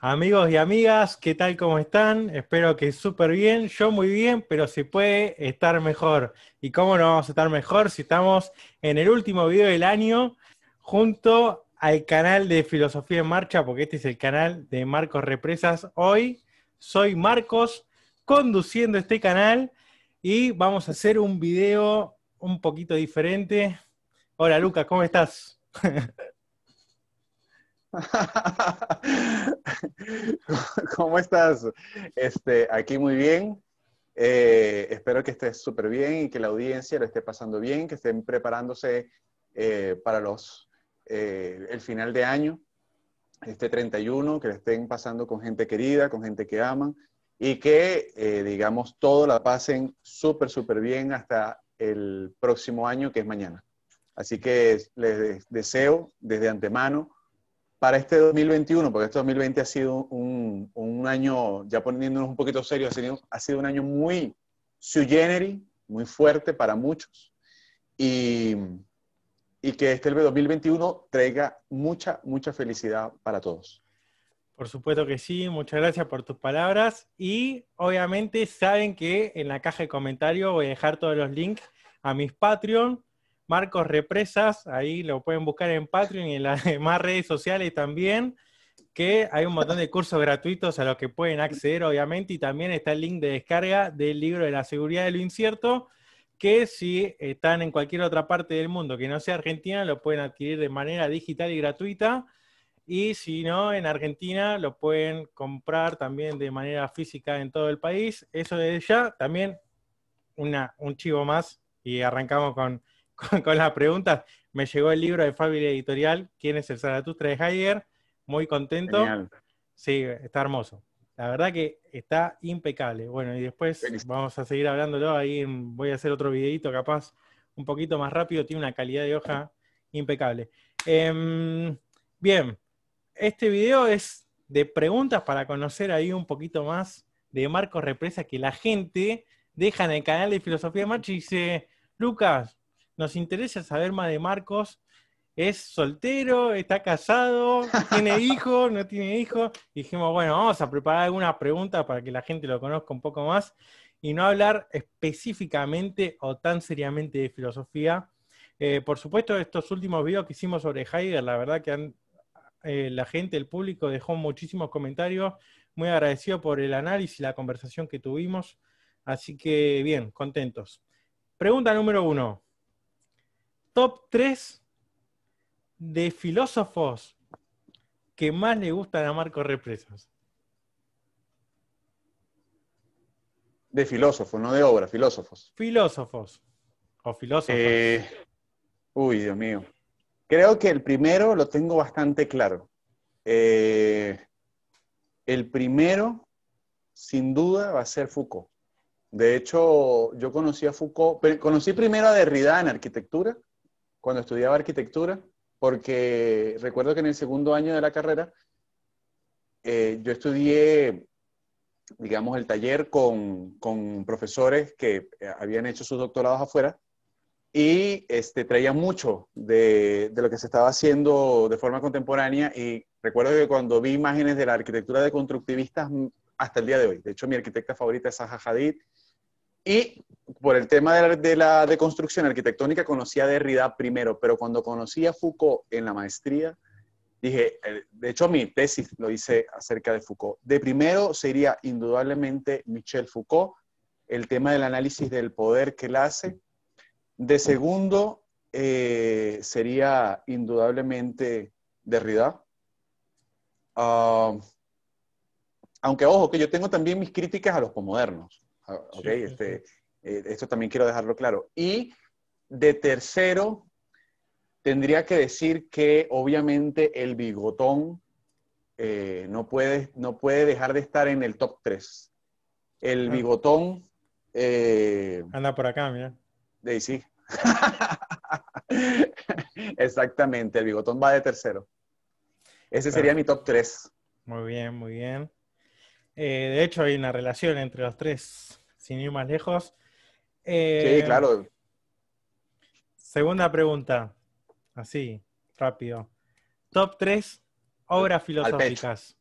Amigos y amigas, ¿qué tal? ¿Cómo están? Espero que súper bien. Yo muy bien, pero se puede estar mejor. ¿Y cómo no vamos a estar mejor si estamos en el último video del año junto al canal de Filosofía en Marcha? Porque este es el canal de Marcos Represas. Hoy soy Marcos conduciendo este canal y vamos a hacer un video un poquito diferente. Hola Luca, ¿cómo estás? ¿Cómo estás? Este, aquí muy bien. Eh, espero que estés súper bien y que la audiencia lo esté pasando bien, que estén preparándose eh, para los, eh, el final de año, este 31, que lo estén pasando con gente querida, con gente que aman y que, digamos, todo la pasen súper, súper bien hasta el próximo año que es mañana. Así que les deseo desde antemano para este 2021, porque este 2020 ha sido un, año, ya poniéndonos un poquito serios, ha, sido, un año muy sui generis, muy fuerte para muchos, y, y que este 2021 traiga mucha, mucha felicidad para todos. Por supuesto que sí, muchas gracias por tus palabras y obviamente saben que en la caja de comentarios voy a dejar todos los links a mis Patreon Marcos Represas, ahí lo pueden buscar en Patreon y en las demás redes sociales también, que hay un montón de cursos gratuitos a los que pueden acceder, obviamente, y también está el link de descarga del libro de la seguridad de lo incierto, que si están en cualquier otra parte del mundo que no sea Argentina, lo pueden adquirir de manera digital y gratuita, y si no, en Argentina lo pueden comprar también de manera física en todo el país, eso es ya, también una, un chivo más, y arrancamos con con, las preguntas. Me llegó el libro de Fabi Editorial, ¿Quién es el Zaratustra de Heidegger? Muy contento. Sí, está hermoso. La verdad que está impecable. Bueno, y después vamos a seguir hablándolo. Ahí voy a hacer otro videito capaz un poquito más rápido. Tiene una calidad de hoja impecable. Em, bien, este video es de preguntas para conocer ahí un poquito más de Marcos Represa que la gente deja en el canal de Filosofía Marchi y dice, Lucas, nos interesa saber más de Marcos. ¿Es soltero? ¿Está casado? ¿Tiene hijo? ¿No tiene hijos? Dijimos, bueno, vamos a preparar algunas preguntas para que la gente lo conozca un poco más y no hablar específicamente o tan seriamente de filosofía. Eh, por supuesto, estos últimos videos que hicimos sobre Heidegger, la verdad que eh, la gente, el público dejó muchísimos comentarios. Muy agradecido por el análisis y la conversación que tuvimos. Así que bien, contentos. Pregunta número uno top 3 de filósofos que más le gustan a Marco Represas. De filósofos, no de obra, filósofos. Filósofos. O filósofos. Eh, uy, Dios mío. Creo que el primero lo tengo bastante claro. Eh, el primero, sin duda, va a ser Foucault. De hecho, yo conocí a Foucault, pero conocí primero a Derrida en arquitectura cuando estudiaba arquitectura, porque recuerdo que en el segundo año de la carrera eh, yo estudié, digamos, el taller con, profesores que eh, habían hecho sus doctorados afuera y este, traían mucho de, de lo que se estaba haciendo de forma contemporánea y recuerdo que cuando vi imágenes de la arquitectura de constructivistas mm, hasta el día de hoy, de hecho mi arquitecta favorita es Zaha Hadid, y por el tema de la, deconstrucción arquitectónica conocía a Derrida primero, pero cuando conocí a Foucault en la maestría, dije, eh, de hecho mi tesis lo hice acerca de Foucault. De primero sería indudablemente Michel Foucault, el tema del análisis del poder que él hace. De segundo eh, sería indudablemente Derrida. Ah, aunque ojo, que yo tengo también mis críticas a los posmodernos. Ah, ok, este, eh, esto también quiero dejarlo claro. Y de tercero, tendría que decir que obviamente el bigotón eh, no, puede, no puede dejar de estar en el top 3. El ah. bigotón... Eh, Anda por acá, mira. De ahí sí. Exactamente, el bigotón va de tercero. Ese sería mi top 3. Muy bien, muy bien. Eh, de hecho, hay una relación entre los tres, sin ir más lejos. sí, eh, claro. Segunda pregunta, así, rápido. Top tres obras filosóficas.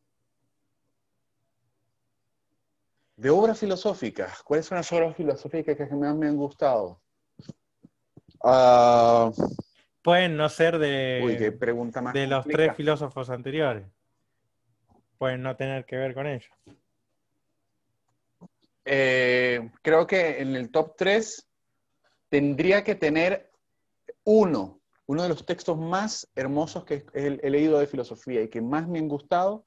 De obras filosóficas, ¿cuáles son las obras filosóficas que más me han gustado? Ah, Pueden no ser de, de los tres filósofos anteriores. Pueden no tener que ver con ellos. Eh, creo que en el top 3 tendría que tener uno, uno de los textos más hermosos que he, leído de filosofía y que más me han gustado,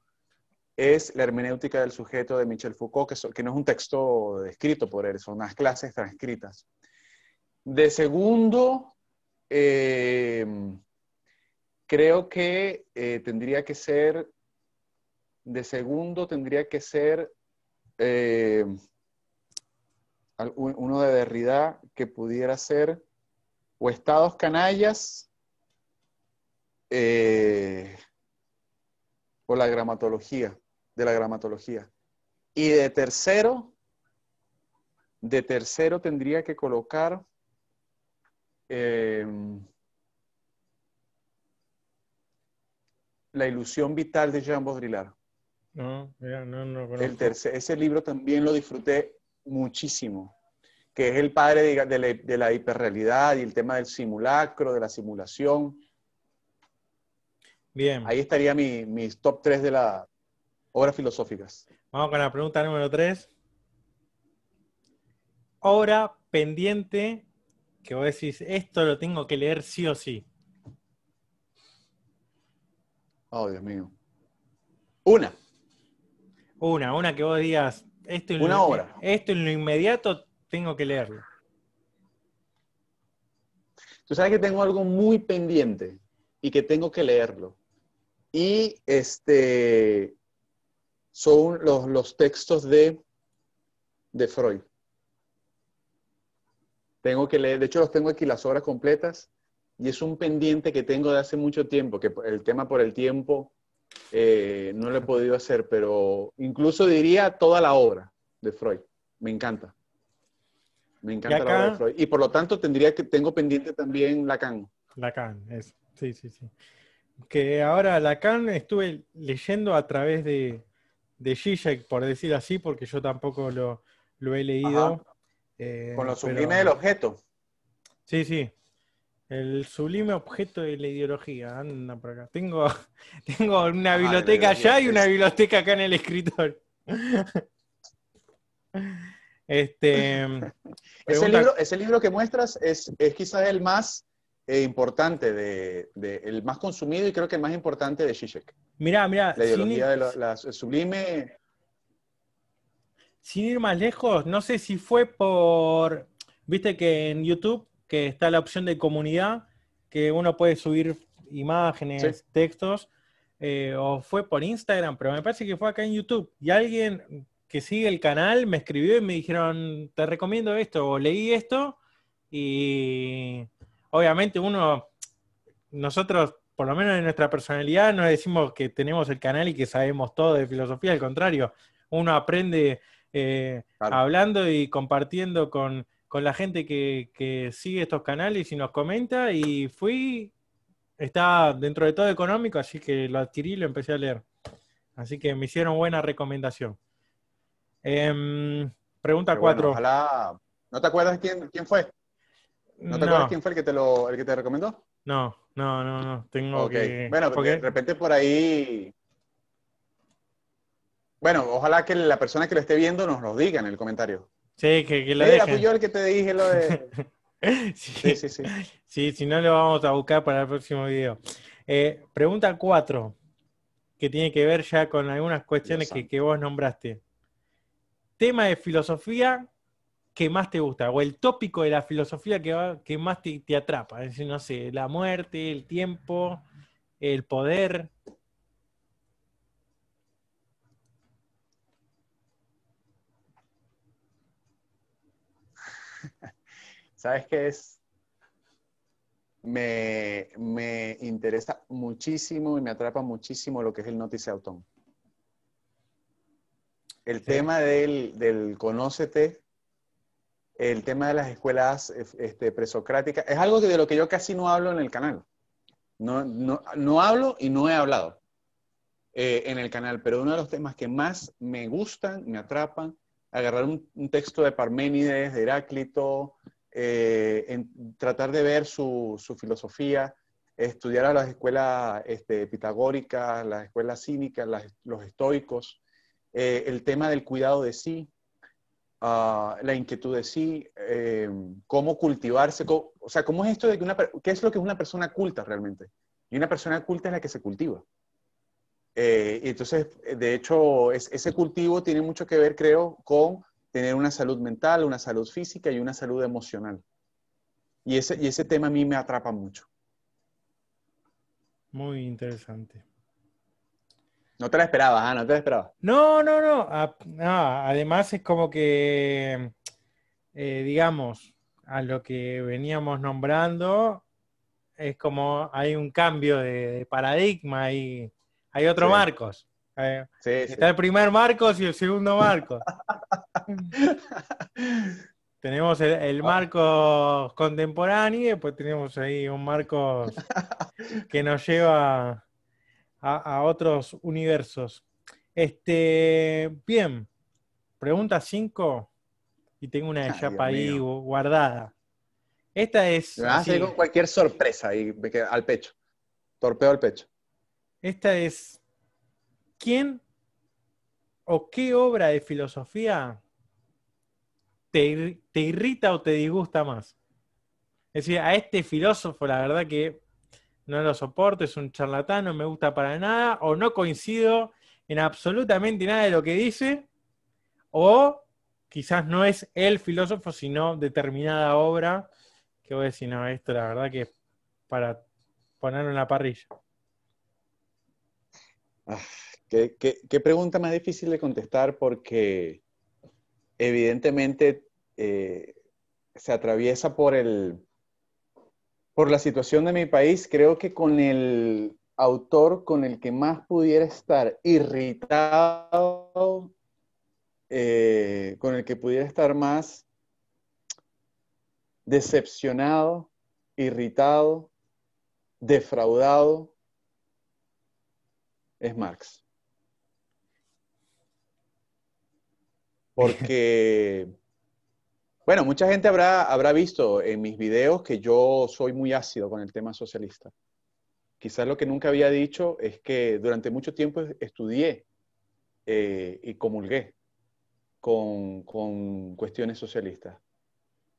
es La hermenéutica del sujeto de Michel Foucault, que, que no es un texto escrito por él, son unas clases transcritas. De segundo, eh, creo que eh, tendría que ser, de segundo tendría que ser, uno de Derrida que pudiera ser o estados canallas eh, o la gramatología, de la gramatología. Y de tercero, de tercero tendría que colocar eh, La ilusión vital de Jean Baudrillard. El ese libro también lo disfruté muchísimo, que es el padre de, la, hiperrealidad y el tema del simulacro, de la simulación. Bien. Ahí estaría mi, mis top 3 de las obras filosóficas. Vamos con la pregunta número 3. Obra pendiente que vos decís, esto lo tengo que leer sí o sí. Oh, Dios mío. Una. Una, una que vos digas, esto en una lo, Esto en lo inmediato tengo que leerlo. Tú sabes que tengo algo muy pendiente y que tengo que leerlo. Y este son los, textos de, de Freud. Tengo que leer, de hecho los tengo aquí las obras completas y es un pendiente que tengo de hace mucho tiempo, que el tema por el tiempo eh, no lo he podido hacer, pero incluso diría toda la obra de Freud. Me encanta. Me encanta la obra de Freud. Y por lo tanto tendría que, tengo pendiente también Lacan. Lacan, es, sí, sí, sí. Que ahora Lacan estuve leyendo a través de, de Zizek, por decir así, porque yo tampoco lo, he leído. Eh, Con lo sublime del objeto. Sí, sí, el sublime objeto de la ideología. Anda por acá. Tengo, tengo una ah, biblioteca allá y una biblioteca acá en el escritor. Este, ese, libro, que muestras es, es quizás el más eh, importante, de, el más consumido y creo que el más importante de Zizek. Mirá, mirá. La ideología de la, sublime. Sin ir más lejos, no sé si fue por. Viste que en YouTube que está la opción de comunidad, que uno puede subir imágenes, textos, eh, o fue por Instagram, pero me parece que fue acá en YouTube. Y alguien que sigue el canal me escribió y me dijeron, te recomiendo esto, o leí esto, y obviamente uno, nosotros, por lo menos en nuestra personalidad, no decimos que tenemos el canal y que sabemos todo de filosofía, al contrario, uno aprende eh, hablando y compartiendo con con la gente que, que, sigue estos canales y nos comenta y fui, está dentro de todo económico, así que lo adquirí y lo empecé a leer. Así que me hicieron buena recomendación. Em, pregunta 4. ¿No te acuerdas quién, fue? ¿No te acuerdas quién fue el que te, lo, el que te recomendó? No, no, no, no. Tengo Bueno, porque de repente por ahí... Bueno, ojalá que la persona que lo esté viendo nos lo diga en el comentario. Sí, que, que lo Era pues yo el que te dije lo de... sí. Sí, sí, sí, si no lo vamos a buscar para el próximo video. Eh, pregunta cuatro que tiene que ver ya con algunas cuestiones que, que, vos nombraste. Tema de filosofía que más te gusta, o el tópico de la filosofía que, que más te, te atrapa. Es decir, no sé, la muerte, el tiempo, el poder. ¿Sabes qué es? Me, interesa muchísimo y me atrapa muchísimo lo que es el Notice Autón. El tema del, del, conócete, el tema de las escuelas eh, este, presocráticas, es algo de lo que yo casi no hablo en el canal. No, hablo y no he hablado eh, en el canal, pero uno de los temas que más me gustan, me atrapan, agarrar un, un texto de Parménides, de Heráclito, eh, en tratar de ver su, filosofía, estudiar a las escuelas este, pitagóricas, las escuelas cínicas, los estoicos, eh, el tema del cuidado de sí, ah, la inquietud de sí, eh, cómo cultivarse, o sea, cómo es esto de que una, qué es lo que es una persona culta realmente. Y una persona culta es la que se cultiva. y entonces, de hecho, ese cultivo tiene mucho que ver, creo, con tener una salud mental, una salud física y una salud emocional. Y ese, ese tema a mí me atrapa mucho. Muy interesante. No te la esperabas, ¿ah? No te la esperabas. No, no, no. además es como que, eh, digamos, a lo que veníamos nombrando, es como hay un cambio de, paradigma y hay otro Marcos. Eh, está el primer Marcos y el segundo Marcos. tenemos el, ah. marco contemporáneo y después tenemos ahí un marco que nos lleva a, otros universos. Este, bien, pregunta 5 y tengo una de chapa ahí guardada. Esta es... Me con cualquier sorpresa y al pecho. Torpeo al pecho. Esta es, ¿quién o qué obra de filosofía te, irrita o te disgusta más? Es decir, a este filósofo la verdad que no lo soporto, es un charlatán, no me gusta para nada, o no coincido en absolutamente nada de lo que dice, o quizás no es el filósofo, sino determinada obra, que voy a decir, no, esto la verdad que es para ponerlo en la parrilla. Ah, qué pregunta más difícil de contestar porque evidentemente eh, se atraviesa por, el, por la situación de mi país, creo que con el autor con el que más pudiera estar irritado, eh, con el que pudiera estar más decepcionado, irritado, defraudado, es Marx. porque, bueno, mucha gente habrá, habrá visto en mis videos que yo soy muy ácido con el tema socialista. Quizás lo que nunca había dicho es que durante mucho tiempo estudié eh, y comulgué con, con cuestiones socialistas.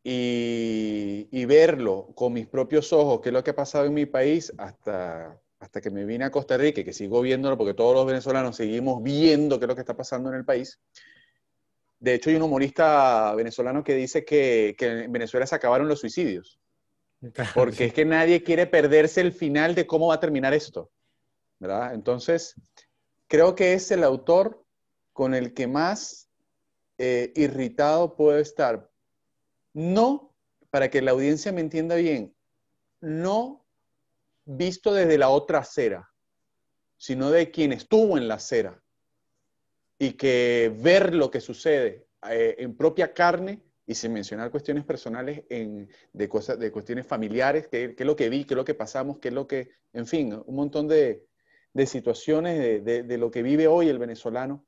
Y, verlo con mis propios ojos, qué es lo que ha pasado en mi país hasta, hasta que me vine a Costa Rica, que sigo viéndolo porque todos los venezolanos seguimos viendo qué es lo que está pasando en el país, de hecho, hay un humorista venezolano que dice que, en Venezuela se acabaron los suicidios. Porque es que nadie quiere perderse el final de cómo va a terminar esto. Entonces, creo que es el autor con el que más eh, irritado puedo estar. No, para que la audiencia me entienda bien, no visto desde la otra acera, sino de quien estuvo en la acera y que ver lo que sucede eh, en propia carne y sin mencionar cuestiones personales en, de, cosas, de cuestiones familiares, qué es lo que vi, qué es lo que pasamos, qué es lo que, en fin, un montón de, de situaciones de, de, lo que vive hoy el venezolano.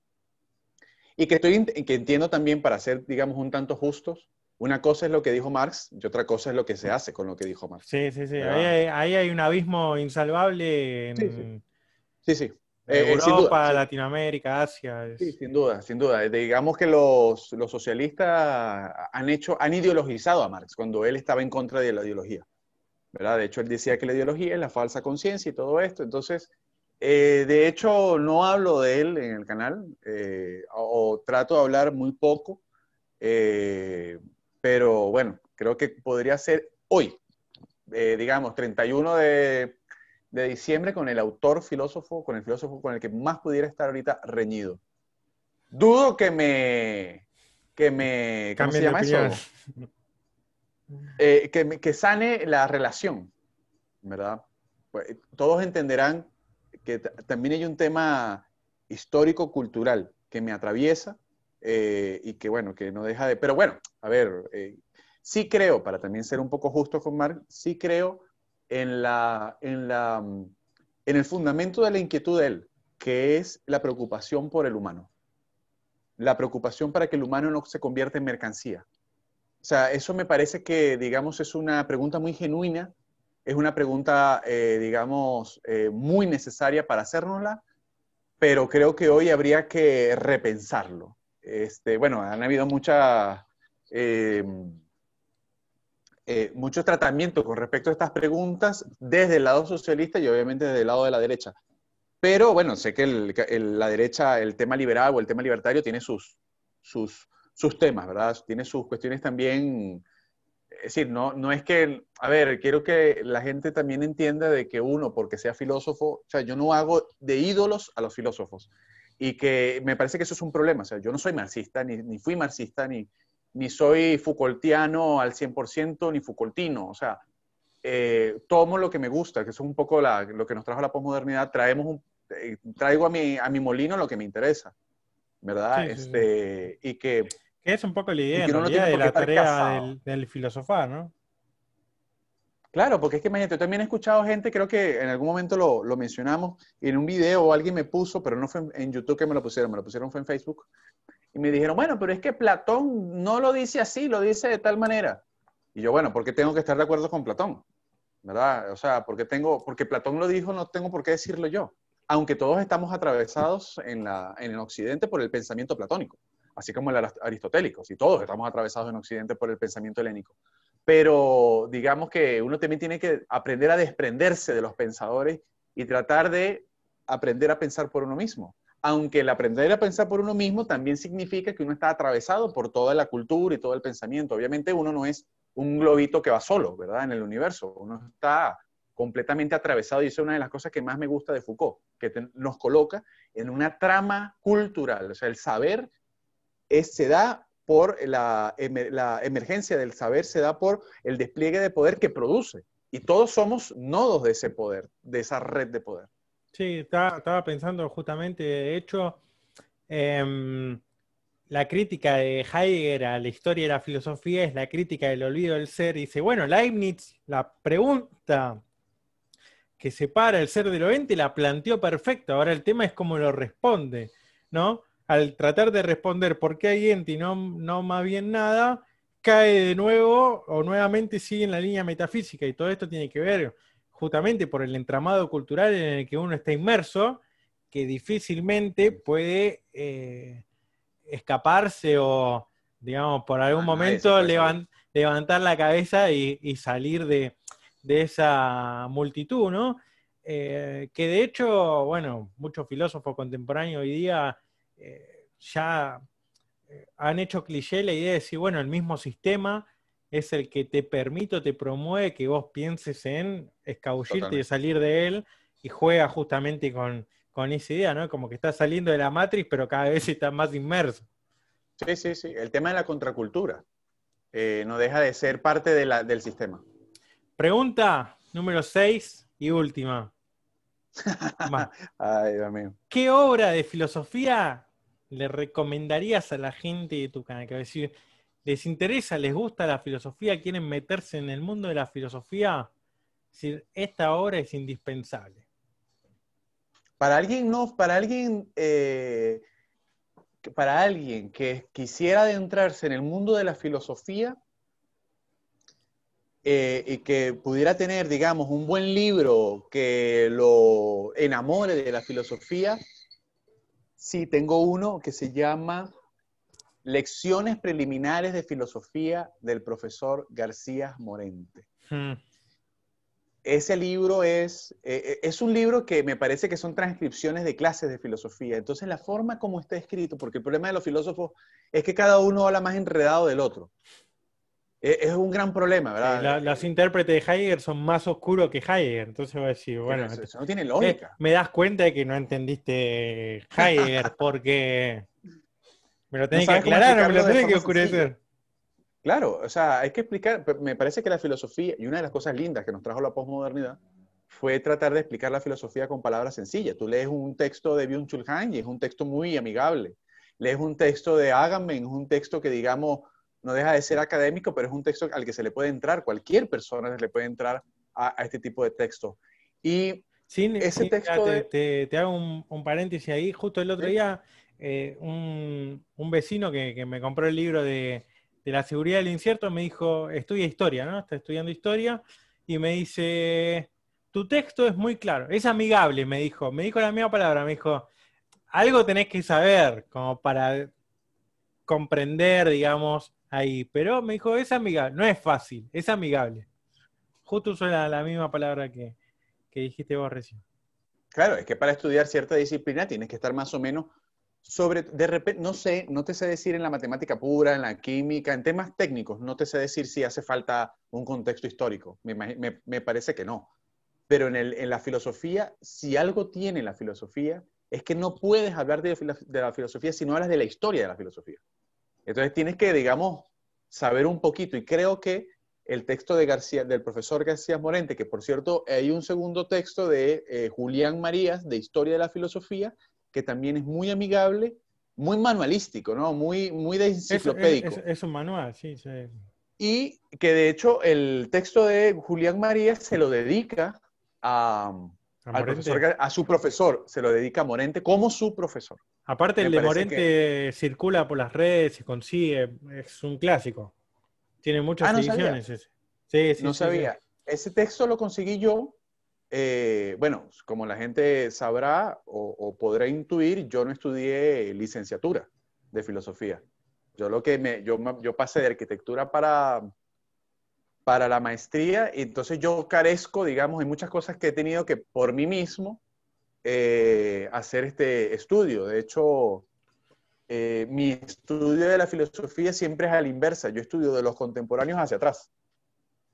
Y que, estoy, que entiendo también, para ser, digamos, un tanto justos, una cosa es lo que dijo Marx y otra cosa es lo que se hace con lo que dijo Marx. Sí, sí, sí. Ahí hay, un abismo insalvable. sí, sí. Eh, eh Europa, Latinoamérica, Asia. Sí, sin duda, sin duda. Eh, digamos que los, socialistas han hecho, han ideologizado a Marx cuando él estaba en contra de la ideología. ¿verdad? De hecho, él decía que la ideología es la falsa conciencia y todo esto. Entonces, eh, de hecho, no hablo de él en el canal, o, o, trato de hablar muy poco, pero bueno, creo que podría ser hoy, digamos, 31 de de diciembre con el autor filósofo, con el filósofo con el que más pudiera estar ahorita reñido. Dudo que me... Que me ¿Cómo se llama eso? Eh, que, que sane la relación, ¿verdad? Pues, todos entenderán que también hay un tema histórico-cultural que me atraviesa eh, y que, bueno, que no deja de... Pero bueno, a ver, eh, sí creo, para también ser un poco justo con Mark, sí creo en, la, la, en el fundamento de la inquietud de él, que es la preocupación por el humano. La preocupación para que el humano no se convierta en mercancía. O sea, eso me parece que, digamos, es una pregunta muy genuina, es una pregunta, eh, digamos, eh, muy necesaria para hacérnosla, pero creo que hoy habría que repensarlo. Este, bueno, han habido muchas... Eh, eh, mucho tratamiento con respecto a estas preguntas desde el lado socialista y obviamente desde el lado de la derecha. Pero bueno, sé que la derecha, el tema liberal o el tema libertario tiene sus, sus, sus temas, ¿verdad? Tiene sus cuestiones también es decir, no, no es que, a ver, quiero que la gente también entienda de que uno, porque sea filósofo, o sea, yo no hago de ídolos a los filósofos. Y que me parece que eso es un problema. O sea, yo no soy marxista, ni, ni fui marxista, ni, ni soy Foucaultiano al 100% ni Foucaultino, o sea, eh, tomo lo que me gusta, que es un poco lo que nos trajo la posmodernidad, traemos un, eh, traigo a mi, a mi molino lo que me interesa, ¿verdad? Este, y que... Es un poco la idea, de la tarea del, ¿no? Claro, porque es que imagínate, yo también he escuchado gente, creo que en algún momento lo, mencionamos, en un video alguien me puso, pero no fue en, YouTube que me lo pusieron, me lo pusieron fue en Facebook, y me dijeron, bueno, pero es que Platón no lo dice así, lo dice de tal manera. Y yo, bueno, ¿por qué tengo que estar de acuerdo con Platón? ¿Verdad? O sea, porque tengo, porque Platón lo dijo, no tengo por qué decirlo yo. Aunque todos estamos atravesados en, la, en el Occidente por el pensamiento platónico, así como el aristotélico, y todos estamos atravesados en Occidente por el pensamiento helénico. Pero digamos que uno también tiene que aprender a desprenderse de los pensadores y tratar de aprender a pensar por uno mismo aunque el aprender a pensar por uno mismo también significa que uno está atravesado por toda la cultura y todo el pensamiento. Obviamente uno no es un globito que va solo, ¿verdad? En el universo, uno está completamente atravesado y eso es una de las cosas que más me gusta de Foucault, que nos coloca en una trama cultural, o sea, el saber se da por la, emergencia del saber, se da por el despliegue de poder que produce y todos somos nodos de ese poder, de esa red de poder. Sí, estaba, pensando justamente, de hecho, em, la crítica de Heidegger a la historia de la filosofía es la crítica del olvido del ser. Dice, bueno, Leibniz, la pregunta que separa el ser de lo ente la planteó perfecto. Ahora el tema es cómo lo responde, ¿no? Al tratar de responder por qué hay ente y no, no más bien nada, cae de nuevo o nuevamente sigue en la línea metafísica y todo esto tiene que ver por el entramado cultural en el que uno está inmerso, que difícilmente puede eh, escaparse o, digamos, por algún ah, momento levantar la cabeza y, salir de, esa multitud, ¿no? Eh, que de hecho, bueno, muchos filósofos contemporáneos hoy día eh, ya han hecho cliché la idea de decir, bueno, el mismo sistema es el que te permite o te promueve que vos pienses en escabullirte y salir de él y juega justamente con, esa idea, ¿no? Como que está saliendo de la matriz, pero cada vez está más inmerso. Sí, sí, sí. El tema de la contracultura eh, no deja de ser parte la, del sistema. Pregunta número 6 y última. Ay, ¿Qué obra de filosofía le recomendarías a la gente de tu canal? Que decir, ¿les interesa, les gusta la filosofía? ¿Quieren meterse en el mundo de la filosofía? decir, esta obra es indispensable. Para alguien, no, para alguien, eh, para alguien que quisiera adentrarse en el mundo de la filosofía eh, y que pudiera tener, digamos, un buen libro que lo enamore de la filosofía, sí, tengo uno que se llama Lecciones Preliminares de Filosofía del profesor García Morente. Hmm ese libro es, eh, es un libro que me parece que son transcripciones de clases de filosofía. Entonces, la forma como está escrito, porque el problema de los filósofos es que cada uno habla más enredado del otro. E, es un gran problema, ¿verdad? los eh, intérpretes de Heidegger son más oscuros que Heidegger, entonces voy a decir, bueno, este, eso, no tiene lógica. me das cuenta de que no entendiste Heidegger porque me lo tenés que aclarar, me lo tenés que oscurecer. Claro, o sea, hay que explicar, me parece que la filosofía, y una de las cosas lindas que nos trajo la posmodernidad, fue tratar de explicar la filosofía con palabras sencillas. Tú lees un texto de Byung-Chul Han y es un texto muy amigable. Lees un texto de Agamben, es un texto que, digamos, no deja de ser académico, pero es un texto al que se le puede entrar, cualquier persona se le puede entrar a, este tipo de texto. Y ese texto... Te, hago un, paréntesis ahí. Justo el otro día, eh, un, vecino que me compró el libro de de la seguridad del incierto, me dijo, estudia historia, ¿no? Está estudiando historia, y me dice, tu texto es muy claro, es amigable, me dijo, me dijo la misma palabra, me dijo, algo tenés que saber como para comprender, digamos, ahí, pero me dijo, es amigable, no es fácil, es amigable. Justo usó la, misma palabra que, que dijiste vos recién. Claro, es que para estudiar cierta disciplina tienes que estar más o menos sobre, de repente, no sé, no te sé decir en la matemática pura, en la química, en temas técnicos, no te sé decir si hace falta un contexto histórico. Me, parece que no. Pero en, la filosofía, si algo tiene la filosofía, es que no puedes hablar de, la filosofía si no hablas de la historia de la filosofía. Entonces tienes que, digamos, saber un poquito. Y creo que el texto de García, del profesor García Morente, que por cierto hay un segundo texto de eh, Julián Marías de Historia de la Filosofía, que también es muy amigable, muy manualístico, ¿no? Muy, muy de enciclopédico. Es, un manual, sí, sí. Y que de hecho el texto de Julián María se lo dedica a, su profesor, se lo dedica a Morente como su profesor. Aparte, el de Morente circula por las redes, se consigue, es un clásico. Tiene muchas ah, ediciones. Ese. Sí, sí, no sabía. Ese texto lo conseguí yo eh, bueno, como la gente sabrá o, podrá intuir, yo no estudié licenciatura de filosofía. Yo lo que me, yo, pasé de arquitectura para, para la maestría y entonces yo carezco, digamos, de muchas cosas que he tenido que por mí mismo eh, hacer este estudio. De hecho, eh, mi estudio de la filosofía siempre es a la inversa. Yo estudio de los contemporáneos hacia atrás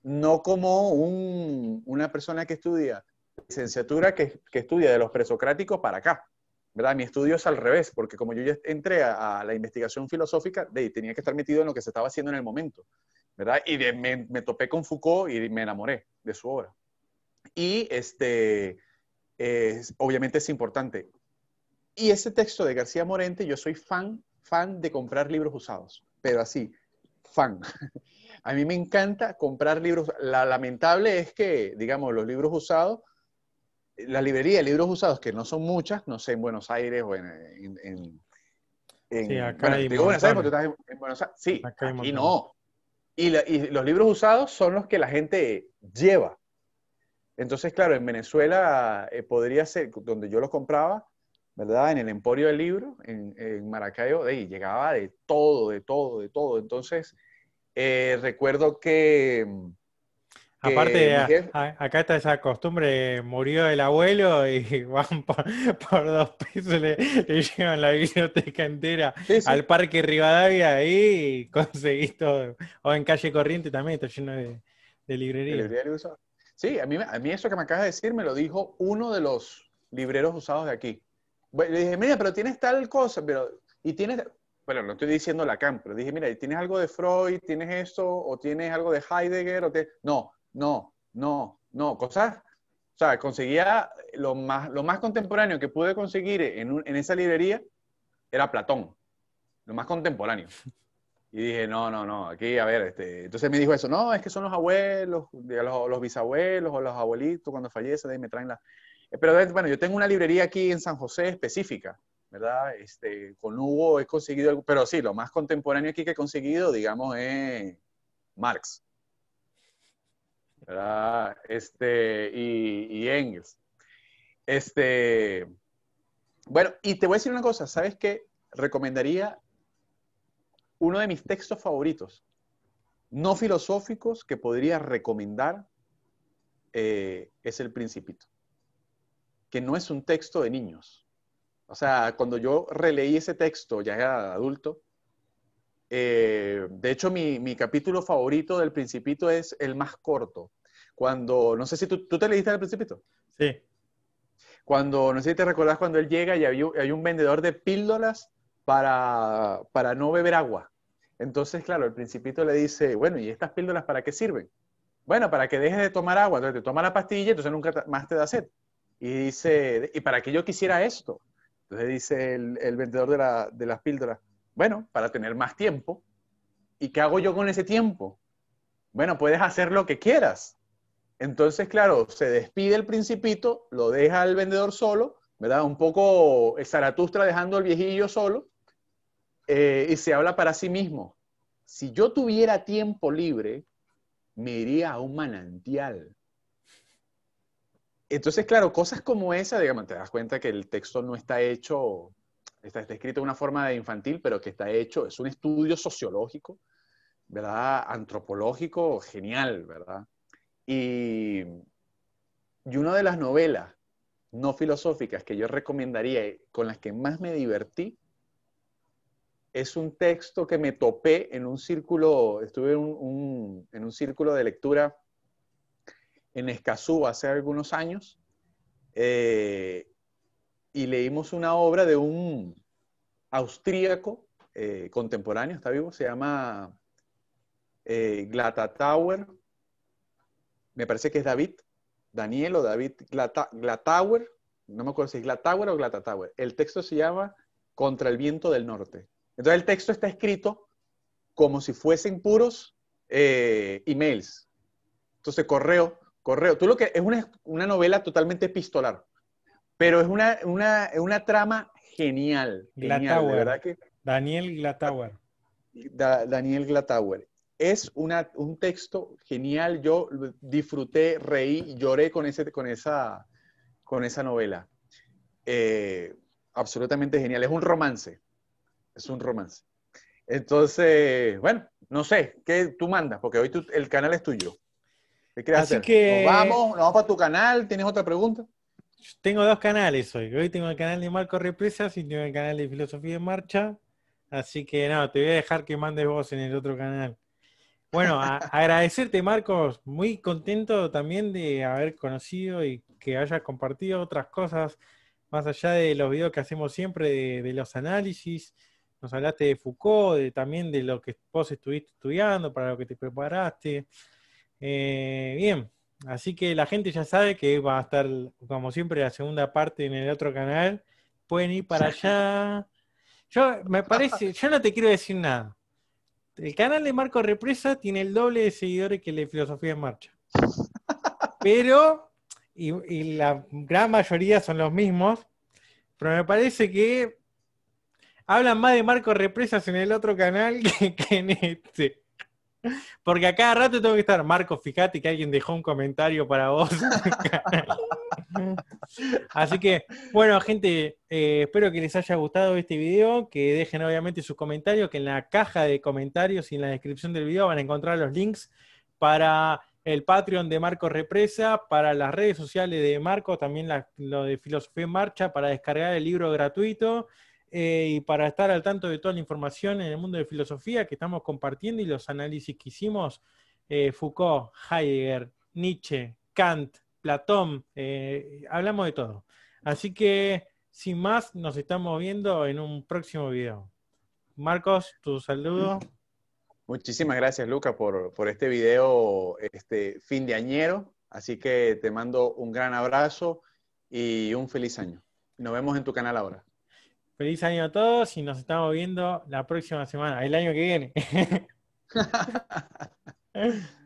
no como una persona que estudia licenciatura, que, estudia de los presocráticos para acá. ¿verdad? Mi estudio es al revés, porque como yo ya entré a, la investigación filosófica, de, tenía que estar metido en lo que se estaba haciendo en el momento. ¿verdad? Y me, topé con Foucault y me enamoré de su obra. Y este, obviamente es importante. Y ese texto de García Morente, yo soy fan, fan de comprar libros usados, pero así, fan. A mí me encanta comprar libros. La lamentable es que, digamos, los libros usados, la librería de libros usados, que no son muchas, no sé, en Buenos Aires o en... en, sí, acá hay Buenos Aires, en, Buenos Aires. Sí, y no. Y, los libros usados son los que la gente lleva. Entonces, claro, en Venezuela eh, podría ser, donde yo los compraba, en el Emporio del Libro, en, en Maracaibo, llegaba de todo, de todo, de todo. Entonces, eh, recuerdo que... Aparte, acá está esa costumbre, murió el abuelo y por, dos pesos, le, llevan la biblioteca entera al Parque Rivadavia ahí y conseguís todo. O en Calle Corriente también, está lleno de, de librería. sí, a mí, a mí eso que me acabas de decir me lo dijo uno de los libreros usados de aquí le dije, mira, pero tienes tal cosa, pero, y tienes, bueno, no estoy diciendo Lacan, pero dije, mira, tienes algo de Freud, tienes eso, o tienes algo de Heidegger, o te... no, no, no, no, cosas, o sea, conseguía lo más, lo más contemporáneo que pude conseguir en, en esa librería era Platón, lo más contemporáneo. Y dije, no, no, no, aquí, a ver, este, entonces me dijo eso, no, es que son los abuelos, los, los bisabuelos o los abuelitos cuando fallecen, ahí me traen la... Eh, pero bueno, yo tengo una librería aquí en San José específica, ¿verdad? Este, con Hugo he conseguido algo, pero sí, lo más contemporáneo aquí que he conseguido, digamos, es Marx. ¿verdad? Este, y, Engels. Este, bueno, y te voy a decir una cosa, ¿sabes qué? Recomendaría uno de mis textos favoritos, no filosóficos, que podría recomendar, eh, es El Principito que no es un texto de niños. O sea, cuando yo releí ese texto ya era adulto, eh, de hecho mi, capítulo favorito del Principito es el más corto. Cuando, no sé si tú, te leíste al Principito. Sí. Cuando, no sé si te recordás cuando él llega y hay, un vendedor de píldoras para, no beber agua. Entonces, claro, el principito le dice, bueno, ¿y estas píldoras para qué sirven? Bueno, para que dejes de tomar agua, entonces te toma la pastilla, y entonces nunca más te da sed. Y dice, ¿y para qué yo quisiera esto? Entonces dice el, vendedor de, las píldoras, bueno, para tener más tiempo. ¿Y qué hago yo con ese tiempo? Bueno, puedes hacer lo que quieras. Entonces, claro, se despide el principito, lo deja al vendedor solo, ¿verdad? Un poco Zaratustra dejando al viejillo solo, eh, y se habla para sí mismo. Si yo tuviera tiempo libre, me iría a un manantial entonces, claro, cosas como esa, digamos, te das cuenta que el texto no está hecho, está, escrito de una forma infantil, pero que está hecho, es un estudio sociológico, ¿verdad? Antropológico, genial, ¿verdad? Y, una de las novelas no filosóficas que yo recomendaría, con las que más me divertí, es un texto que me topé en un círculo, estuve en un círculo de lectura en Escazú hace algunos años eh, y leímos una obra de un austríaco eh, contemporáneo, está vivo, se llama eh, Tower. me parece que es David, Daniel o David Glata, tower no me acuerdo si es Glatauer o Glatatauer. El texto se llama Contra el viento del norte. Entonces el texto está escrito como si fuesen puros eh, emails. Entonces correo correo. Tú lo que es una, novela totalmente epistolar, pero es una, trama genial. Glatauer, que, Daniel Glatauer. Daniel Glatauer. Es un texto genial. Yo disfruté, reí, lloré con, ese, con, esa, con esa novela. Eh, absolutamente genial. Es un romance. Es un romance. Entonces, bueno, no sé, ¿qué tú mandas? Porque hoy el canal es tuyo. Así Que... vamos, nos vamos para tu canal. ¿Tienes otra pregunta? Tengo dos canales hoy. Hoy tengo el canal de Marco Represas y tengo el canal de Filosofía en Marcha. Así que no, te voy a dejar que mandes vos en el otro canal. Bueno, agradecerte, Marcos. Muy contento también de haber conocido y que hayas compartido otras cosas más allá de los videos que hacemos siempre, de, los análisis. Nos hablaste de Foucault, también de lo que vos estuviste estudiando, para lo que te preparaste. Eh, bien, así que la gente ya sabe que va a estar, como siempre, la segunda parte en el otro canal. Pueden ir para allá. Yo me parece, yo no te quiero decir nada. El canal de Marco Represa tiene el doble de seguidores que el de Filosofía en Marcha. Pero, y, la gran mayoría son los mismos, pero me parece que hablan más de Marco Represas en el otro canal que en este. Porque a cada rato tengo que estar, Marco, fíjate que alguien dejó un comentario para vos. Así que, bueno, gente, eh, espero que les haya gustado este video, que dejen obviamente sus comentarios, que en la caja de comentarios y en la descripción del video van a encontrar los links para el Patreon de Marco Represa, para las redes sociales de Marco, también lo de Filosofía en Marcha, para descargar el libro gratuito eh, y para estar al tanto de toda la información en el mundo de filosofía que estamos compartiendo y los análisis que hicimos, eh, Foucault, Heidegger, Nietzsche, Kant, Platón, eh, hablamos de todo. Así que, sin más, nos estamos viendo en un próximo video. Marcos, tu saludo. Muchísimas gracias, Luca, por, este video este fin de añero. Así que te mando un gran abrazo y un feliz año. Nos vemos en tu canal ahora. Feliz año a todos y nos estamos viendo la próxima semana, el año que viene.